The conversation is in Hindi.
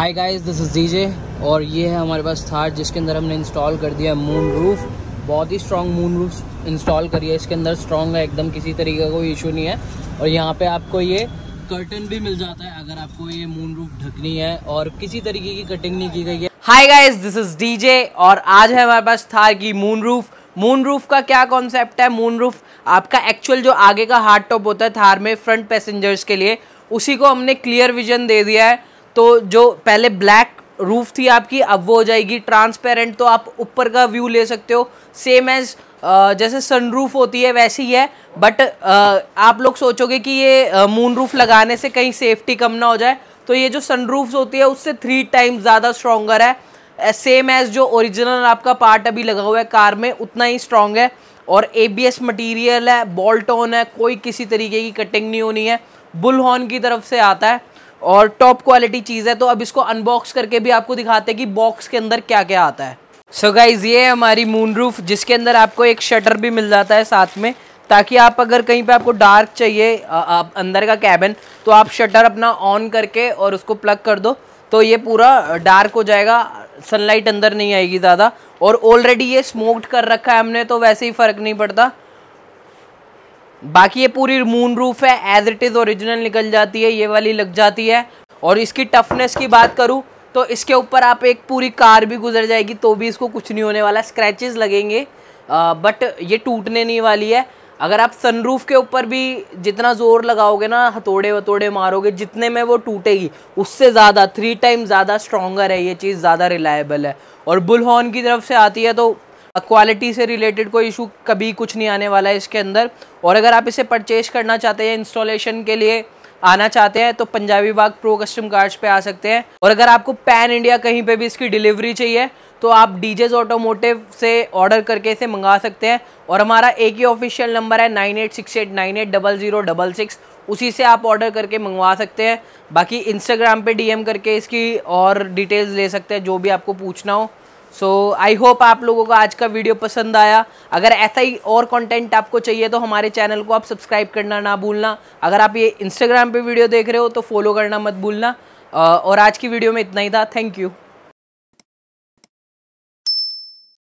hi guys this is DJ और ये है हमारे पास थार जिसके अंदर हमने इंस्टॉल कर दिया है मून रूफ़ बहुत ही स्ट्रॉन्ग मून रूफ इंस्टॉल करी है इसके अंदर स्ट्रॉन्ग है एकदम किसी तरीके का कोई इशू नहीं है और यहाँ पे आपको ये कर्टन भी मिल जाता है अगर आपको ये मून रूफ ढकनी है और किसी तरीके की कटिंग नहीं की गई है hi guys this is DJ और आज है हमारे पास थार की मून रूफ मून रूफ का क्या कॉन्सेप्ट है मून रूफ आपका एक्चुअल जो आगे का हार्ड टॉप होता है थार में फ्रंट पैसेंजर्स के लिए उसी को हमने क्लियर विजन दे दिया है तो जो पहले ब्लैक रूफ थी आपकी अब वो हो जाएगी ट्रांसपेरेंट तो आप ऊपर का व्यू ले सकते हो सेम एज़ जैसे सनरूफ होती है वैसी ही है बट आप लोग सोचोगे कि ये मून रूफ लगाने से कहीं सेफ्टी कम ना हो जाए तो ये जो सनरूफ्स होती है उससे थ्री टाइम्स ज़्यादा स्ट्रोंगर है सेम एज़ जो ओरिजिनल आपका पार्ट अभी लगा हुआ है कार में उतना ही स्ट्रॉन्ग है और ए बी एस मटीरियल है बॉल्टोन है कोई किसी तरीके की कटिंग नहीं होनी है बुल हॉर्न की तरफ से आता है और टॉप क्वालिटी चीज़ है तो अब इसको अनबॉक्स करके भी आपको दिखाते हैं कि बॉक्स के अंदर क्या क्या आता है सो so गाइज ये है हमारी मून रूफ जिसके अंदर आपको एक शटर भी मिल जाता है साथ में ताकि आप अगर कहीं पे आपको डार्क चाहिए आ, आप अंदर का कैबिन तो आप शटर अपना ऑन करके और उसको प्लग कर दो तो ये पूरा डार्क हो जाएगा सनलाइट अंदर नहीं आएगी ज़्यादा और ऑलरेडी ये स्मोक्ड कर रखा है हमने तो वैसे ही फ़र्क नहीं पड़ता बाकी ये पूरी मून रूफ है एज इट इज़ ओरिजिनल निकल जाती है ये वाली लग जाती है और इसकी टफनेस की बात करूँ तो इसके ऊपर आप एक पूरी कार भी गुजर जाएगी तो भी इसको कुछ नहीं होने वाला स्क्रैचेस लगेंगे आ, बट ये टूटने नहीं वाली है अगर आप सनरूफ के ऊपर भी जितना ज़ोर लगाओगे ना हथौड़े वतोड़े मारोगे जितने में वो टूटेगी उससे ज़्यादा थ्री टाइम ज़्यादा स्ट्रॉगर है ये चीज़ ज़्यादा रिलायबल है और बुलहॉन की तरफ से आती है तो क्वालिटी से रिलेटेड कोई इशू कभी कुछ नहीं आने वाला है इसके अंदर और अगर आप इसे परचेज करना चाहते हैं इंस्टॉलेशन के लिए आना चाहते हैं तो Punjabi Bagh pro custom cards पे आ सकते हैं और अगर आपको पैन इंडिया कहीं पे भी इसकी डिलीवरी चाहिए तो आप डीजेज ऑटोमोटिव से ऑर्डर करके इसे मंगा सकते हैं और हमारा एक ही ऑफिशियल नंबर है nine eight six eight nine eight double zero double six उसी से आप ऑर्डर करके मंगवा सकते हैं बाकी इंस्टाग्राम पे डीएम करके इसकी और डिटेल्स ले सकते हैं जो भी आपको पूछना हो सो आई होप आप लोगों को आज का वीडियो पसंद आया अगर ऐसा ही और कंटेंट आपको चाहिए तो हमारे चैनल को आप सब्सक्राइब करना ना भूलना अगर आप ये इंस्टाग्राम पे वीडियो देख रहे हो तो फॉलो करना मत भूलना और आज की वीडियो में इतना ही था थैंक यू